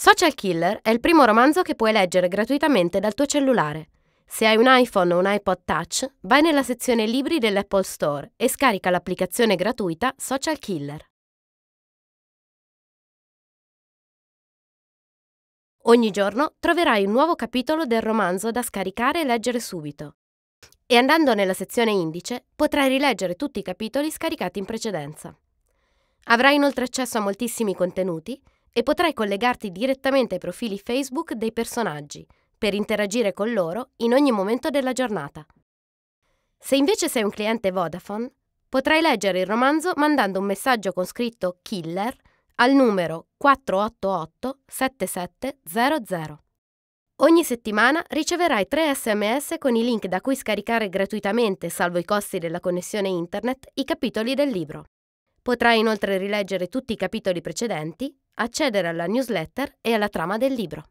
Social Killer è il primo romanzo che puoi leggere gratuitamente dal tuo cellulare. Se hai un iPhone o un iPod Touch, vai nella sezione libri dell'Apple Store e scarica l'applicazione gratuita Social Killer. Ogni giorno troverai un nuovo capitolo del romanzo da scaricare e leggere subito. E andando nella sezione indice potrai rileggere tutti i capitoli scaricati in precedenza. Avrai inoltre accesso a moltissimi contenuti e potrai collegarti direttamente ai profili Facebook dei personaggi per interagire con loro in ogni momento della giornata. Se invece sei un cliente Vodafone, potrai leggere il romanzo mandando un messaggio con scritto Killer al numero 488 7700. Ogni settimana riceverai 3 sms con i link da cui scaricare gratuitamente, salvo i costi della connessione internet, i capitoli del libro. Potrai inoltre rileggere tutti i capitoli precedenti accedere alla newsletter e alla trama del libro.